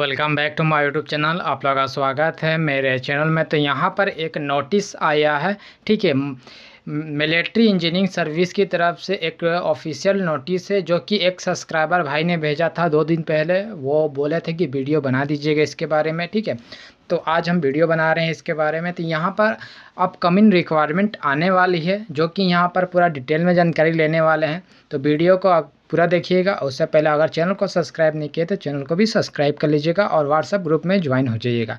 welcome back to my YouTube channel आप लोग का स्वागत है मेरे चैनल में तो यहाँ पर एक नोटिस आया है ठीक है मिलिट्री इंजीनियरिंग सर्विस की तरफ से एक ऑफिशियल नोटिस है जो कि एक सब्सक्राइबर भाई ने भेजा था दो दिन पहले वो बोले थे कि वीडियो बना दीजिएगा इसके बारे में ठीक है तो आज हम वीडियो बना रहे हैं इसके बारे में तो यहाँ पर अपकमिंग रिक्वायरमेंट आने वाली है जो कि यहाँ पर पूरा डिटेल में जानकारी लेने वाले हैं तो वीडियो को आप पूरा देखिएगा उससे पहले अगर चैनल को सब्सक्राइब नहीं किए तो चैनल को भी सब्सक्राइब कर लीजिएगा और व्हाट्सअप ग्रुप में ज्वाइन हो जाइएगा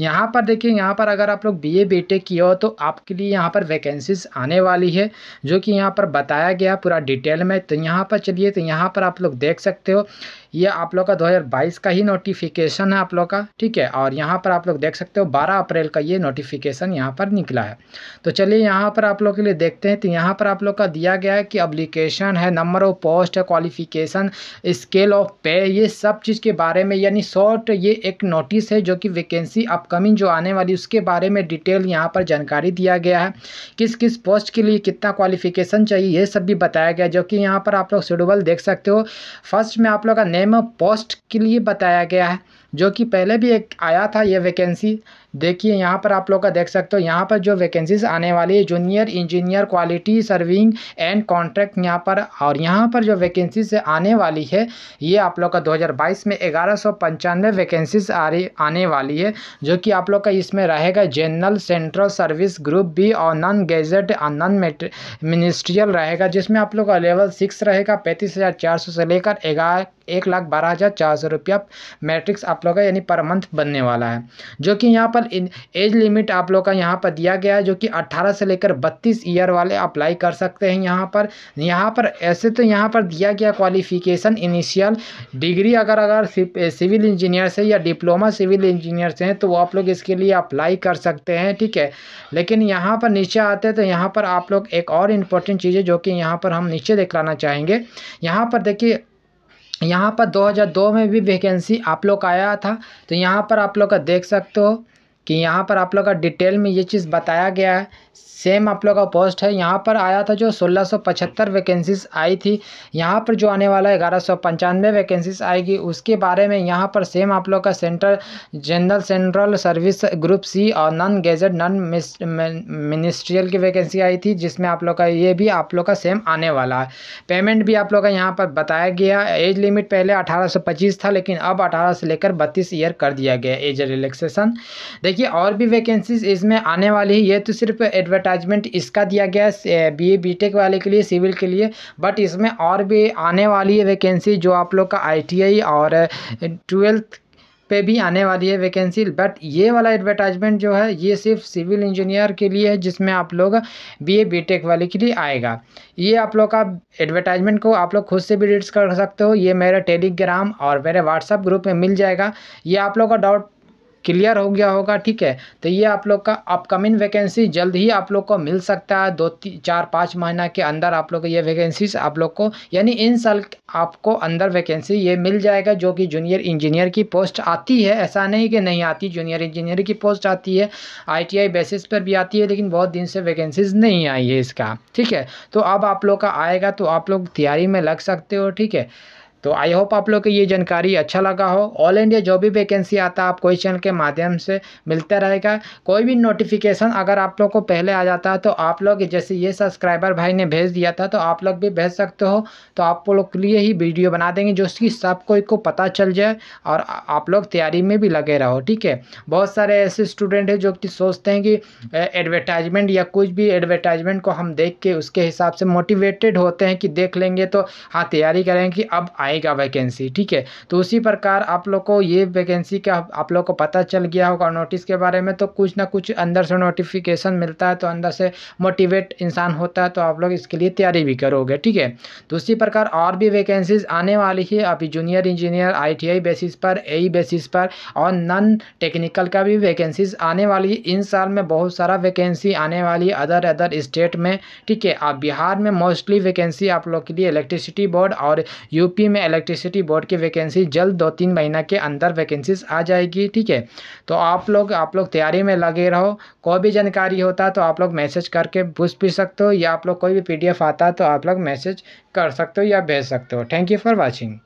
यहाँ पर देखिए यहाँ पर अगर आप लोग बी ए बी टेक किए हो तो आपके लिए यहाँ पर वैकेंसीज आने वाली है जो कि यहाँ पर बताया गया पूरा डिटेल में तो यहाँ पर चलिए तो यहाँ पर आप लोग देख सकते हो ये आप लोग का 2022 का ही नोटिफिकेशन है आप लोग का ठीक है और यहाँ पर आप लोग देख सकते हो 12 अप्रैल का ये नोटिफिकेशन यहाँ पर निकला है तो चलिए यहाँ पर आप लोग के लिए देखते हैं तो यहाँ पर आप लोग का दिया गया है कि अप्लीकेशन है नंबर ऑफ पोस्ट है क्वालिफिकेशन स्केल ऑफ पे ये सब चीज़ के बारे में यानी शॉर्ट ये एक नोटिस है जो कि वैकेंसी अपकमिंग जो आने वाली उसके बारे में डिटेल यहाँ पर जानकारी दिया गया है किस किस पोस्ट के लिए कितना क्वालिफिकेशन चाहिए ये सब भी बताया गया जो कि यहाँ पर आप लोग शेड्यूबल देख सकते हो फर्स्ट में आप लोग का मिनिमम पोस्ट के लिए बताया गया है जो कि पहले भी एक आया था ये वैकेंसी देखिए यहाँ पर आप लोग का देख सकते हो यहाँ पर जो वैकेंसीज आने वाली है junior engineer quality serving and contract यहाँ पर और यहाँ पर जो वैकेंसीज आने वाली है ये आप लोग का 2022 में ग्यारह सौ पंचानवे वैकेंसीज आ रही आने वाली है जो कि आप लोग का इसमें रहेगा general central service group B और नॉन गेजेट और नॉन मिनिस्ट्रियल रहेगा जिसमें आप लोग का लेवल सिक्स रहेगा पैंतीस हज़ार चार सौ से लेकर ग्यारह एक लाख बारह हज़ार चार सौ रुपया मैट्रिक्स आप आप लोग का यानी पर मंथ बनने वाला है जो कि यहाँ पर एज लिमिट आप लोग का यहाँ पर दिया गया है जो कि 18 से लेकर 32 ईयर वाले अप्लाई कर सकते हैं यहाँ पर यहाँ पर ऐसे तो यहाँ पर दिया गया क्वालिफिकेशन इनिशियल डिग्री अगर अगर सिविल इंजीनियर से या डिप्लोमा सिविल इंजीनियर से हैं तो वो आप लोग इसके लिए अप्लाई कर सकते हैं ठीक है लेकिन यहाँ पर नीचे आते हैं तो यहाँ पर आप लोग एक और इम्पोर्टेंट चीज़ है जो कि यहाँ पर हम नीचे दिखलाना चाहेंगे यहाँ पर देखिए यहाँ पर दो हज़ार दो में भी वैकेंसी आप लोग का आया था तो यहाँ पर आप लोग का देख सकते हो कि यहाँ पर आप लोग का डिटेल में ये चीज़ बताया गया है सेम आप लोग का पोस्ट है यहाँ पर आया था जो 1675 वैकेंसीज आई थी यहाँ पर जो आने वाला है ग्यारह सौ पंचानवे वैकेंसीज आएगी उसके बारे में यहाँ पर सेम आप लोग का center general central service group C और नॉन गेजेड नॉन मिनिस्ट्रियल की वैकेंसी आई थी जिसमें आप लोग का ये भी आप लोग का सेम आने वाला है पेमेंट भी आप लोग का यहाँ पर बताया गया एज लिमिट पहले अठारह था लेकिन अब अठारह से लेकर बत्तीस ईयर कर दिया गया एज रिलेक्सेसन देखिए देखिए और भी वैकेंसीज इसमें आने वाली है ये तो सिर्फ एडवर्टाइजमेंट इसका दिया गया है बी ए बी टेक वाले के लिए सिविल के लिए बट इसमें और भी आने वाली है वैकेंसी जो आप लोग का आई और ट्वेल्थ पे भी आने वाली है वैकेंसी बट ये वाला एडवर्टाइजमेंट जो है ये सिर्फ सिविल इंजीनियर के लिए है जिसमें आप लोग बीए बीटेक वाले के लिए आएगा ये आप लोग का एडवर्टाइजमेंट को आप लोग खुद से भी रीड्स कर सकते हो ये मेरा टेलीग्राम और मेरे व्हाट्सअप ग्रुप में मिल जाएगा ये आप लोग का डाउट क्लियर हो गया होगा ठीक है तो ये आप लोग का अपकमिंग वैकेंसी जल्द ही आप लोग को मिल सकता है दो तीन चार पाँच महीना के अंदर आप लोग ये वैकेंसीज आप लोग को यानी इन साल आपको अंदर वैकेंसी ये मिल जाएगा जो कि जूनियर इंजीनियर की पोस्ट आती है ऐसा नहीं कि नहीं आती जूनियर इंजीनियर की पोस्ट आती है आई बेसिस पर भी आती है लेकिन बहुत दिन से वैकेंसीज नहीं आई है इसका ठीक है तो अब आप लोग का आएगा तो आप लोग तैयारी में लग सकते हो ठीक है तो आई होप आप लोग को ये जानकारी अच्छा लगा हो ऑल इंडिया जो भी वैकेंसी आता है आपको इस चैनल के माध्यम से मिलता रहेगा कोई भी नोटिफिकेशन अगर आप लोग को पहले आ जाता है तो आप लोग जैसे ये सब्सक्राइबर भाई ने भेज दिया था तो आप लोग भी भेज सकते हो तो आप लोग के लिए ही वीडियो बना देंगे जो कि सब कोई को पता चल जाए और आप लोग तैयारी में भी लगे रहो ठीक है बहुत सारे ऐसे स्टूडेंट हैं जो कि सोचते हैं कि एडवर्टाइजमेंट या कुछ भी एडवर्टाइजमेंट को हम देख के उसके हिसाब से मोटिवेटेड होते हैं कि देख लेंगे तो हाँ तैयारी करेंगे कि अब आए आएगा वैकेंसी ठीक है तो उसी प्रकार आप लोग को ये वैकेंसी का आप लोग को पता चल गया होगा नोटिस के बारे में तो कुछ ना कुछ अंदर से नोटिफिकेशन मिलता है तो अंदर से मोटिवेट इंसान होता है तो आप लोग इसके लिए तैयारी भी करोगे ठीक है तो उसी प्रकार और भी वैकेंसीज आने वाली है अभी जूनियर इंजीनियर आई बेसिस पर ए बेसिस e पर और नॉन टेक्निकल का भी वैकेंसीज आने वाली है इन साल में बहुत सारा वैकेंसी आने वाली है अदर अदर स्टेट में ठीक है आप बिहार में मोस्टली वैकेंसी आप लोग के लिए इलेक्ट्रिसिटी बोर्ड और यूपी में इलेक्ट्रिसिटी बोर्ड की वैकेंसी जल्द दो तीन महीना के अंदर वैकेंसीज आ जाएगी ठीक है तो आप लोग आप लोग तैयारी में लगे रहो कोई भी जानकारी होता तो आप लोग मैसेज करके पूछ भी सकते हो या आप लोग कोई भी पी आता तो आप लोग मैसेज कर सकते हो या भेज सकते हो थैंक यू फॉर वॉचिंग